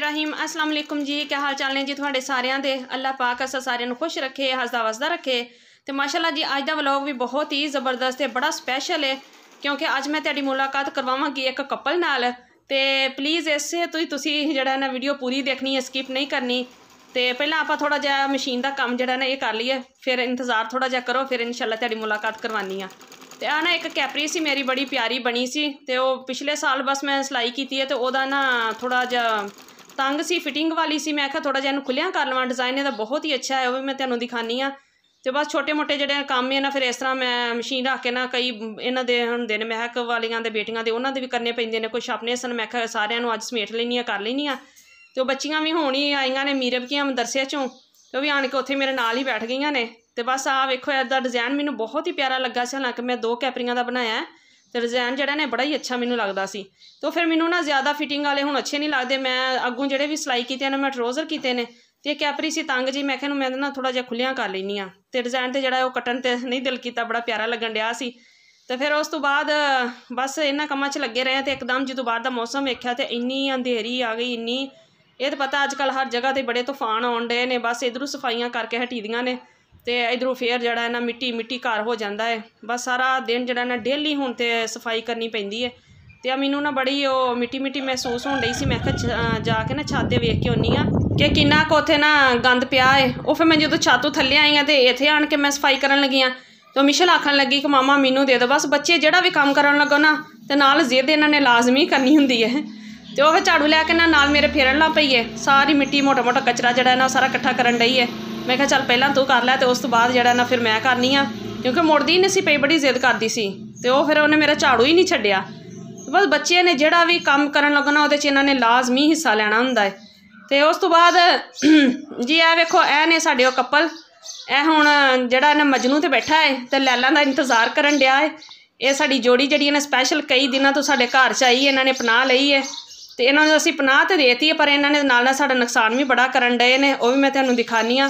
ਰਹੀਮ ਅਸਲਾਮ ਅਲੈਕੁਮ ਜੀ ਕੀ ਹਾਲ ਚਾਲ ਨੇ ਜੀ ਤੁਹਾਡੇ ਸਾਰਿਆਂ ਦੇ ਅੱਲਾਹ ਪਾਕ ਅਸਾ ਸਾਰਿਆਂ ਨੂੰ ਖੁਸ਼ ਰੱਖੇ ਹੱਸਦਾ ਵਸਦਾ ਰੱਖੇ ਤੇ ਮਾਸ਼ਾਅੱਲਾ ਜੀ ਅੱਜ ਦਾ ਵਲੌਗ ਵੀ ਬਹੁਤ ਹੀ ਜ਼ਬਰਦਸਤ ਤੇ ਬੜਾ ਸਪੈਸ਼ਲ ਹੈ ਕਿਉਂਕਿ ਅੱਜ ਮੈਂ ਤੁਹਾਡੀ ਮੁਲਾਕਾਤ ਕਰਵਾਵਾਂਗੀ ਇੱਕ ਕਪਲ ਨਾਲ ਤੇ ਪਲੀਜ਼ ਇਸੇ ਤੋਂ ਹੀ ਤੁਸੀਂ ਜਿਹੜਾ ਨਾ ਵੀਡੀਓ ਪੂਰੀ ਦੇਖਣੀ ਹੈ ਸਕਿਪ ਨਹੀਂ ਕਰਨੀ ਤੇ ਪਹਿਲਾਂ ਆਪਾਂ ਥੋੜਾ ਜਿਹਾ ਮਸ਼ੀਨ ਦਾ ਕੰਮ ਜਿਹੜਾ ਨਾ ਇਹ ਕਰ ਲਈਏ ਫਿਰ ਇੰਤਜ਼ਾਰ ਥੋੜਾ ਜਿਹਾ ਕਰੋ ਫਿਰ ਇਨਸ਼ਾਅੱਲਾ ਤੁਹਾਡੀ ਮੁਲਾਕਾਤ ਕਰਵਾਨੀ ਆ ਤੇ ਆ ਨਾ ਇੱਕ ਕੈਪਰੀ ਸੀ ਮੇਰੀ ਬੜੀ ਪਿਆਰੀ ਬਣੀ ਸੀ ਤੇ ਉਹ ਪਿਛਲੇ ਸਾਲ ਬਸ ਮੈਂ ਸਲਾਈ ਕੀਤੀ ਹੈ ਤੇ ਉਹਦਾ ਨਾ ਥੋੜਾ ਜਿਹਾ ਤੰਗ ਸੀ ਫਿਟਿੰਗ ਵਾਲੀ ਸੀ ਮੈਂ ਕਿਹਾ ਥੋੜਾ ਜਿਹਾ ਇਹਨੂੰ ਖੁੱਲਿਆ ਕਰ ਲਵਾਂ ਡਿਜ਼ਾਈਨ ਇਹਦਾ ਬਹੁਤ ਹੀ ਅੱਛਾ ਹੈ ਉਹ ਵੀ ਮੈਂ ਤੁਹਾਨੂੰ ਦਿਖਾਨੀ ਆ ਤੇ ਬਸ ਛੋਟੇ-ਮੋਟੇ ਜਿਹੜੇ ਕੰਮ ਇਹਨਾਂ ਨਾ ਫਿਰ ਇਸ ਤਰ੍ਹਾਂ ਮੈਂ ਮਸ਼ੀਨ ਰੱਖ ਕੇ ਨਾ ਕਈ ਇਹਨਾਂ ਦੇ ਹੁੰਦੇ ਨੇ ਮਹਿਕ ਵਾਲੀਆਂ ਦੇ ਬੇਟੀਆਂ ਦੇ ਉਹਨਾਂ ਦੇ ਵੀ ਕਰਨੇ ਪੈਂਦੇ ਨੇ ਕੋਈ ਆਪਣੇ ਸਨ ਮੈਂ ਕਿਹਾ ਸਾਰਿਆਂ ਨੂੰ ਅੱਜ ਸਮੇਟ ਲੈਣੀ ਆ ਕਰ ਲੈਣੀ ਆ ਤੇ ਉਹ ਬੱਚੀਆਂ ਵੀ ਹੋਣੀ ਆਈਆਂ ਨੇ ਮੀਰਬ ਕੀਆਂ ਮਦਰਸੇ ਚੋਂ ਤੇ ਉਹ ਵੀ ਆਣ ਕੇ ਉੱਥੇ ਮੇਰੇ ਨਾਲ ਹੀ ਬੈਠ ਗਈਆਂ ਨੇ ਤੇ ਬਸ ਆ ਵੇਖੋ ਇਹਦਾ ਡਿਜ਼ਾਈਨ ਮੈਨੂੰ ਬਹੁਤ ਹੀ ਪਿਆਰਾ ਲੱਗਾ ਸੀ ਹਾਲਾਂਕਿ ਮੈਂ ਦੋ ਕੈਪਰੀਆਂ ਦਾ ਬਣਾਇਆ ਤੇ ਡਿਜ਼ਾਈਨ ਜਿਹੜਾ ਨੇ ਬੜਾ ਹੀ ਅੱਛਾ ਮੈਨੂੰ ਲੱਗਦਾ ਸੀ ਤੋਂ ਫਿਰ ਮੈਨੂੰ ਨਾ ਜ਼ਿਆਦਾ ਫਿਟਿੰਗ ਵਾਲੇ ਹੁਣ ਅੱਛੇ ਨਹੀਂ ਲੱਗਦੇ ਮੈਂ ਅੱਗੋਂ ਜਿਹੜੇ ਵੀ ਸਲਾਈ ਕੀਤੇ ਨੇ ਮੈਂ ਟਰੋਜ਼ਰ ਕੀਤੇ ਨੇ ਤੇ ਕੈਪਰੀ ਸੀ ਤੰਗ ਜੀ ਮੈਂ ਕਿਹਾ ਨੂੰ ਮੈਂ ਨਾ ਥੋੜਾ ਜਿਹਾ ਖੁੱਲੀਆਂ ਕਰ ਲੈਣੀ ਆ ਤੇ ਡਿਜ਼ਾਈਨ ਤੇ ਜਿਹੜਾ ਉਹ ਕਟਣ ਤੇ ਨਹੀਂ ਦਿਲ ਕੀਤਾ ਬੜਾ ਪਿਆਰਾ ਲੱਗਣ ਡਿਆ ਸੀ ਤੇ ਫਿਰ ਉਸ ਤੋਂ ਬਾਅਦ ਬਸ ਇਹਨਾਂ ਕੰਮਾਂ 'ਚ ਲੱਗੇ ਰਹੇ ਤੇ ਇੱਕਦਮ ਜਦੋਂ ਬਾਅਦ ਦਾ ਮੌਸਮ ਵੇਖਿਆ ਤੇ ਇੰਨੀ ਅੰਧੇਰੀ ਆ ਗਈ ਇੰਨੀ ਇਹ ਤਾਂ ਪਤਾ ਅੱਜ ਕੱਲ ਹਰ ਜਗ੍ਹਾ ਤੇ ਬੜੇ ਤੂਫਾਨ ਆਉਣ ਡਏ ਨੇ ਬਸ ਇਧਰੋਂ ਸਫਾਈਆਂ ਕਰਕੇ ਹਟੀ ਨੇ ਤੇ ਇਧਰੋਂ ਫੇਰ ਜਿਹੜਾ ਹੈ ਨਾ ਮਿੱਟੀ ਮਿੱਟੀ ਘਰ ਹੋ ਜਾਂਦਾ ਹੈ ਬਸ ਸਾਰਾ ਦਿਨ ਜਿਹੜਾ ਨਾ ਡੇਲੀ ਹੁਣ ਤੇ ਸਫਾਈ ਕਰਨੀ ਪੈਂਦੀ ਹੈ ਤੇ ਆ ਮੈਨੂੰ ਨਾ ਬੜੀ ਉਹ ਮਿੱਟੀ ਮਿੱਟੀ ਮਹਿਸੂਸ ਹੋਣ ਲਈ ਸੀ ਮੈਂ ਕਿਹਾ ਜਾ ਕੇ ਨਾ ਤੇ ਵੇਖ ਕੇ ਆਉਣੀ ਆ ਕਿ ਕਿੰਨਾ ਕੁ ਉਥੇ ਨਾ ਗੰਦ ਪਿਆ ਹੈ ਉਹ ਫਿਰ ਮੈਂ ਜਦੋਂ ਛਾਤੋਂ ਥੱਲੇ ਆਈ ਆ ਤੇ ਇੱਥੇ ਆਣ ਕੇ ਮੈਂ ਸਫਾਈ ਕਰਨ ਲੱਗੀ ਆ ਤੇ ਮਿਸ਼ਲ ਆਖਣ ਲੱਗੀ ਕਿ ਮਾਮਾ ਮੈਨੂੰ ਦੇ ਦੇ ਬਸ ਬੱਚੇ ਜਿਹੜਾ ਵੀ ਕੰਮ ਕਰਨ ਲੱਗੋ ਨਾ ਤੇ ਨਾਲ ਜ਼ਿਹਦੇ ਇਹਨਾਂ ਨੇ ਲਾਜ਼ਮੀ ਕਰਨੀ ਹੁੰਦੀ ਹੈ ਤੇ ਉਹ ਝਾੜੂ ਲੈ ਕੇ ਨਾ ਨਾਲ ਮੇਰੇ ਫੇਰਨ ਲਾ ਪਈਏ ਸਾਰੀ ਮਿੱਟੀ ਮੋਟਾ ਮੋਟਾ ਕਚਰਾ ਜਿਹੜਾ ਹੈ ਨਾ ਸਾਰਾ ਇਕੱਠਾ ਕਰਨ ਲਈ ਹੈ ਮੈਂ ਕਿਹਾ ਚੱਲ ਪਹਿਲਾਂ ਤੂੰ ਕਰ ਲੈ ਤੇ ਉਸ ਤੋਂ ਬਾਅਦ ਜਿਹੜਾ ਨਾ ਫਿਰ ਮੈਂ ਕਰਨੀ ਆ ਕਿਉਂਕਿ ਮੁੜਦੀ ਨਹੀਂ ਸੀ ਪਈ ਬੜੀ ਜ਼ਿੱਦ ਕਰਦੀ ਸੀ ਤੇ ਉਹ ਫਿਰ ਉਹਨੇ ਮੇਰਾ ਝਾੜੂ ਹੀ ਨਹੀਂ ਛੱਡਿਆ ਬਸ ਬੱਚਿਆਂ ਨੇ ਜਿਹੜਾ ਵੀ ਕੰਮ ਕਰਨ ਲੱਗਣਾ ਉਹਦੇ 'ਚ ਇਹਨਾਂ ਨੇ ਲਾਜ਼ਮੀ ਹਿੱਸਾ ਲੈਣਾ ਹੁੰਦਾ ਹੈ ਤੇ ਉਸ ਤੋਂ ਬਾਅਦ ਜੀ ਆ ਵੇਖੋ ਇਹ ਨੇ ਸਾਡੇ ਉਹ ਕਪਲ ਇਹ ਹੁਣ ਜਿਹੜਾ ਨਾ ਮਜਨੂ ਤੇ ਬੈਠਾ ਹੈ ਤੇ ਲੈਲਾ ਦਾ ਇੰਤਜ਼ਾਰ ਕਰਨ ਡਿਆ ਹੈ ਇਹ ਸਾਡੀ ਜੋੜੀ ਜਿਹੜੀ ਇਹਨਾਂ ਸਪੈਸ਼ਲ ਕਈ ਦਿਨਾਂ ਤੋਂ ਸਾਡੇ ਘਰ 'ਚ ਆਈ ਇਹਨਾਂ ਨੇ ਪਨਾਹ ਲਈ ਹੈ ਤੇ ਇਹਨਾਂ ਨੂੰ ਅਸੀਂ ਪਨਾਹ ਤੇ ਦੇਤੀ ਹੈ ਪਰ ਇਹਨਾਂ ਨੇ ਨਾਲ ਨਾਲ ਸਾਡਾ ਨੁਕਸਾਨ ਵੀ ਬੜਾ ਕਰਨ ਡਏ ਨੇ ਉਹ ਵੀ ਮੈਂ ਤੁਹਾਨੂੰ ਦਿਖਾਨੀ ਆ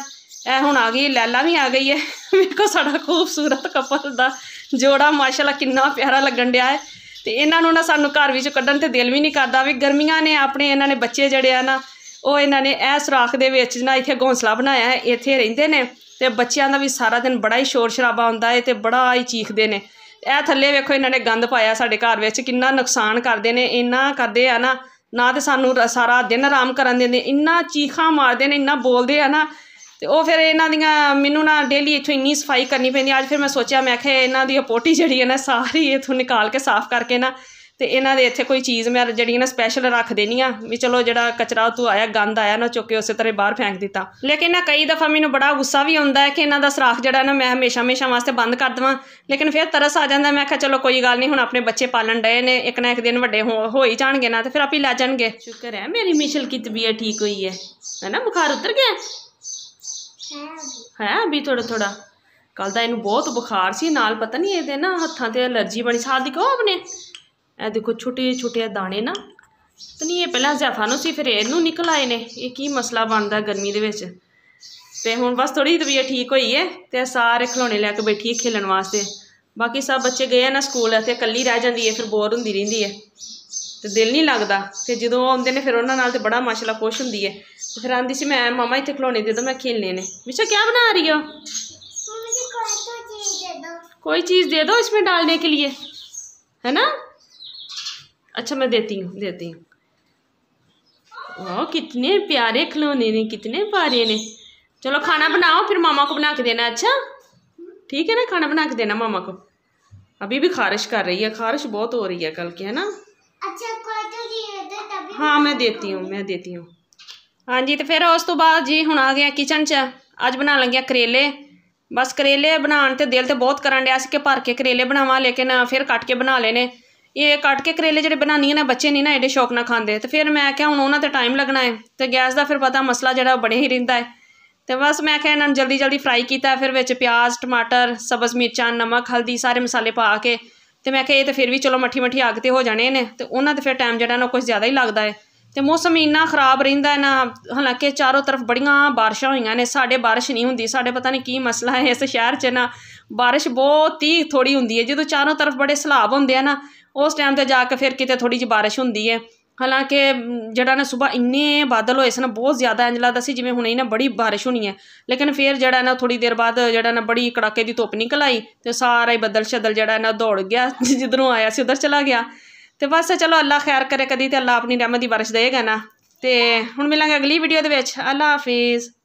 ਇਹ ਹੁਣ ਆ ਗਈ ਲੈਲਾ ਵੀ ਆ ਗਈ ਹੈ ਵੇਖੋ ਸਾਡਾ ਖੂਬਸੂਰਤ ਕਪਲ ਦਾ ਜੋੜਾ ਮਾਸ਼ਾਅੱਲਾ ਕਿੰਨਾ ਪਿਆਰਾ ਲੱਗਣ ਡਿਆ ਹੈ ਤੇ ਇਹਨਾਂ ਨੂੰ ਨਾ ਸਾਨੂੰ ਘਰ ਵਿੱਚ ਕੱਢਣ ਤੇ ਦਿਲ ਵੀ ਨਹੀਂ ਕਰਦਾ ਵੀ ਗਰਮੀਆਂ ਨੇ ਆਪਣੇ ਇਹਨਾਂ ਨੇ ਬੱਚੇ ਜਿਹੜੇ ਆ ਨਾ ਉਹ ਇਹਨਾਂ ਨੇ ਇਹ ਰਾਖ ਦੇ ਵਿੱਚ ਨਾ ਇੱਥੇ ਗੌਂਸਲਾ ਬਣਾਇਆ ਹੈ ਇੱਥੇ ਰਹਿੰਦੇ ਨੇ ਤੇ ਬੱਚਿਆਂ ਦਾ ਵੀ ਸਾਰਾ ਦਿਨ ਬੜਾ ਹੀ ਸ਼ੋਰ ਸ਼ਰਾਬਾ ਹੁੰਦਾ ਹੈ ਤੇ ਬੜਾ ਹੀ ਚੀਖਦੇ ਨੇ ਇਹ ਥੱਲੇ ਵੇਖੋ ਇਹਨਾਂ ਨੇ ਗੰਦ ਪਾਇਆ ਸਾਡੇ ਘਰ ਵਿੱਚ ਕਿੰਨਾ ਨੁਕਸਾਨ ਕਰਦੇ ਨੇ ਇੰਨਾ ਕਰਦੇ ਆ ਨਾ ਨਾ ਤੇ ਸਾਨੂੰ ਸਾਰਾ ਦਿਨ ਆਰਾਮ ਕਰਨ ਦਿੰਦੇ ਇੰਨਾ ਚੀਖਾਂ ਮਾਰਦੇ ਨੇ ਇੰਨਾ ਬੋਲਦੇ ਆ ਨਾ ਤੇ ਉਹ ਫਿਰ ਇਹਨਾਂ ਦੀਆਂ ਮੈਨੂੰ ਨਾ ਡੇਲੀ ਇੱਥੋਂ ਇੰਨੀ ਸਫਾਈ ਕਰਨੀ ਪੈਂਦੀ ਅੱਜ ਫਿਰ ਮੈਂ ਸੋਚਿਆ ਮੈਂ ਕਿ ਇਹਨਾਂ ਦੀ ਪੋਟੀ ਜਿਹੜੀ ਹੈ ਨਾ ਸਾਰੀ ਇੱਥੋਂ ਨਿਕਾਲ ਕੇ ਸਾਫ਼ ਕਰਕੇ ਨਾ ਤੇ ਇਹਨਾਂ ਦੇ ਇੱਥੇ ਕੋਈ ਚੀਜ਼ ਮੈਂ ਜਿਹੜੀ ਨਾ ਸਪੈਸ਼ਲ ਰੱਖ ਦੇਣੀ ਆ ਵੀ ਚਲੋ ਜਿਹੜਾ ਕਚਰਾ ਤੂੰ ਆਇਆ ਗੰਦ ਆਇਆ ਨਾ ਚੁੱਕੇ ਉਸੇ ਤਰ੍ਹਾਂ ਬਾਹਰ ਫੈਂਕ ਦਿੱਤਾ ਲੇਕਿਨ ਨਾ ਕਈ ਦਫਾ ਮੈਨੂੰ ਬੜਾ ਗੁੱਸਾ ਵੀ ਆਉਂਦਾ ਹੈ ਕਿ ਇਹਨਾਂ ਦਾ ਸਰਾਖ ਜਿਹੜਾ ਨਾ ਮੈਂ ਹਮੇਸ਼ਾ ਹਮੇਸ਼ਾ ਵਾਸਤੇ ਬੰਦ ਕਰ ਦਵਾਂ ਲੇਕਿਨ ਫਿਰ ਤਰਸ ਆ ਜਾਂਦਾ ਮੈਂ ਕਿਹਾ ਚਲੋ ਕੋਈ ਗੱਲ ਨਹੀਂ ਹੁਣ ਆਪਣੇ ਬੱਚੇ ਪਾਲਣ ਡਏ ਨੇ ਇੱਕ ਨਾ ਇੱਕ ਦਿਨ ਵੱਡੇ ਹੋ ਹੀ ਜਾਣਗੇ ਨਾ ਤੇ ਫਿਰ ਆਪੇ ਲੈ ਜਾਣਗੇ ਸ਼ੁਕਰ ਹੈ ਮੇਰੀ ਮਿਸ਼ਲ ਕੀ ਤਬੀਅਤ ਠੀਕ ਹੋਈ ਹੈ ਹੈ ਨਾ ਬੁਖਾਰ ਉਤਰ ਗਿਆ ਹੈ ਅਭੀ ਥੋੜਾ ਥੋੜਾ ਕੱਲ ਤਾਂ ਇਹਨੂੰ ਬਹੁਤ ਬੁਖਾਰ ਸੀ ਨਾਲ ਪਤਾ ਨਹੀਂ ਇਹਦੇ ਨਾ ਹੱਥਾਂ ਤੇ ਅਲਰਜੀ ਬਣੀ ਸਾਹ ਦੀ ਕਹੋ ਆਪਣੇ ਇਹ ਦੇਖੋ ਛੋਟੇ ਛੋਟੇ ਦਾਣੇ ਨਾ ਤੇ ਨਹੀਂ ਇਹ ਪਹਿਲਾਂ ਨੂੰ ਸੀ ਫਿਰ ਇਹਨੂੰ ਨਿਕਲ ਆਏ ਨੇ ਇਹ ਕੀ ਮਸਲਾ ਬਣਦਾ ਗਰਮੀ ਦੇ ਵਿੱਚ ਤੇ ਹੁਣ ਬਸ ਥੋੜੀ ਜਿਹੀ ਤਬੀਅਤ ਠੀਕ ਹੋਈ ਹੈ ਤੇ ਸਾਰੇ ਖਿਡੌਣੇ ਲੈ ਕੇ ਬੈਠੀ ਖੇਲਣ ਵਾਸਤੇ ਬਾਕੀ ਸਭ ਬੱਚੇ ਗਏ ਆ ਨਾ ਸਕੂਲ ਤੇ ਇਕੱਲੀ ਰਹਿ ਜਾਂਦੀ ਹੈ ਫਿਰ ਬੋਰ ਹੁੰਦੀ ਰਹਿੰਦੀ ਹੈ तो दिल नहीं लगता फिर जो आते फिर उन्होंने बड़ा माशाला खुश ਬੜਾ ਮਾਸ਼ਾਅੱਲਾ ਖੁਸ਼ ਹੁੰਦੀ ਹੈ ਤੇ ਫਿਰ ਆਂਦੀ ਸੀ ਮੈਂ ਮਾਮਾ ਇੱਥੇ ਖਲੋਣੇ ਦੇ ਦੋ ਮੈਂ ਖੇਲਣੇ ਨੇ ਮਿਸ਼ਾ ਕੀ कोई चीज़ दे दो इसमें डालने के लिए है ना अच्छा मैं देती हूँ देती हूँ वाह कितने प्यारे खिलौने ने कितने प्यारे ने चलो खाना बनाओ फिर मामा को बना के देना अच्छा ठीक है ना खाना बना के देना मामा को अभी भी खारिश कर रही है खारिश बहुत हो रही है कल की है ना ਹਾਂ ਮੈਂ ਦੇਤੀ ਹਾਂ ਮੈਂ ਦੇਤੀ ਹਾਂ ਹਾਂਜੀ ਤੇ ਫਿਰ ਉਸ ਤੋਂ ਬਾਅਦ ਜੀ ਹੁਣ ਆ ਗਏ ਕਿਚਨ 'ਚ ਅੱਜ ਬਣਾਉਣ ਲੱਗਿਆ ਕਰੇਲੇ ਬਸ ਕਰੇਲੇ ਬਣਾਉਣ ਤੇ ਦਿਲ ਤੇ ਬਹੁਤ ਕਰਨ ਡਿਆ ਸੀ ਕਿ ਭਰ ਕੇ ਕਰੇਲੇ ਬਣਾਵਾਂ ਲੇਕਿਨ ਫਿਰ ਕੱਟ ਕੇ ਬਣਾ ਲੈਨੇ ਇਹ ਕੱਟ ਕੇ ਕਰੇਲੇ ਜਿਹੜੇ ਬਣਾਉਣੀ ਨੇ ਬੱਚੇ ਨਹੀਂ ਨਾ ਐਡੇ ਸ਼ੌਕ ਨਾਲ ਖਾਂਦੇ ਤੇ ਫਿਰ ਮੈਂ ਕਿਹਾ ਹੁਣ ਉਹਨਾਂ ਤੇ ਟਾਈਮ ਲੱਗਣਾ ਹੈ ਤੇ ਗੈਸ ਦਾ ਫਿਰ ਪਤਾ ਮਸਲਾ ਜਿਹੜਾ ਬੜੇ ਹੀ ਰਹਿੰਦਾ ਹੈ ਤੇ ਬਸ ਮੈਂ ਕਿਹਾ ਇਹਨਾਂ ਨੂੰ ਜਲਦੀ ਜਲਦੀ ਫਰਾਈ ਕੀਤਾ ਫਿਰ ਵਿੱਚ ਪਿਆਜ਼ ਟਮਾਟਰ ਸਬਜ਼ ਮਿਰਚਾਂ ਨਮਕ ਹਲਦੀ ਸਾਰੇ ਮਸਾਲੇ ਪਾ ਕੇ ਤੇ ਮੈਂ ਕਿਹਾ ਇਹ ਤਾਂ ਫਿਰ ਵੀ ਚਲੋ ਮੱਠੀ ਮੱਠੀ ਆਗ ਤੇ ਹੋ ਜਾਣੇ ਨੇ ਤੇ ਉਹਨਾਂ ਤੇ ਫਿਰ ਟਾਈਮ ਜਿਹੜਾ ਨਾ ਕੁਝ ਜ਼ਿਆਦਾ ਹੀ ਲੱਗਦਾ ਹੈ ਤੇ ਮੌਸਮ ਇੰਨਾ ਖਰਾਬ ਰਹਿੰਦਾ ਹੈ ਨਾ ਹਾਲਾਂਕਿ ਚਾਰੋਂ ਤਰਫ ਬੜੀਆਂ ਬਾਰਿਸ਼ਾਂ ਹੋਈਆਂ ਨੇ ਸਾਡੇ ਬਾਰਿਸ਼ ਨਹੀਂ ਹੁੰਦੀ ਸਾਡੇ ਪਤਾ ਨਹੀਂ ਕੀ ਮਸਲਾ ਹੈ ਇਸ ਸ਼ਹਿਰ 'ਚ ਨਾ ਬਾਰਿਸ਼ ਬਹੁਤ ਹੀ ਥੋੜੀ ਹੁੰਦੀ ਹੈ ਜਦੋਂ ਚਾਰੋਂ ਤਰਫ ਬੜੇ ਸਲਾਬ ਹੁੰਦੇ ਆ ਨਾ ਉਸ ਟਾਈਮ ਤੇ ਜਾ ਕੇ ਫਿਰ ਕਿਤੇ ਥੋੜੀ ਜਿਹੀ ਬਾਰਿਸ਼ ਹੁੰਦੀ ਹੈ ਹਾਲਾਂਕਿ ਜਿਹੜਾ ਨਾ ਸਵੇਰ ਇੰਨੇ ਬਾਦਲ ਹੋਏ ਸਨ ਬਹੁਤ ਜ਼ਿਆਦਾ ਇੰਜ ਲੱਗਦਾ ਸੀ ਜਿਵੇਂ ਹੁਣੇ ਹੀ ਨਾ ਬੜੀ ਬਾਰਿਸ਼ ਹੋਣੀ ਹੈ ਲੇਕਿਨ ਫਿਰ ਜਿਹੜਾ ਨਾ ਥੋੜੀ ਦੇਰ ਬਾਅਦ ਜਿਹੜਾ ਨਾ ਬੜੀ ਕੜਾਕੇ ਦੀ ਧੁੱਪ ਨਿਕਲ ਆਈ ਤੇ ਸਾਰਾ ਹੀ ਬੱਦਲ ਛਦਲ ਜਿਹੜਾ ਨਾ ਦੌੜ ਗਿਆ ਜਿੱਧਰੋਂ ਆਇਆ ਸੀ ਉਧਰ ਚਲਾ ਗਿਆ ਤੇ ਬਸ ਚਲੋ ਅੱਲਾ ਖੈਰ ਕਰੇ ਕਦੀ ਤੇ ਅੱਲਾ ਆਪਣੀ ਰਹਿਮਤ ਦੀ ਬਾਰਿਸ਼ ਦੇਗਾ ਨਾ ਤੇ ਹੁਣ ਮਿਲਾਂਗੇ ਅਗਲੀ ਵੀਡੀਓ ਦੇ ਵਿੱਚ ਅੱਲਾ ਹਾਫਿਜ਼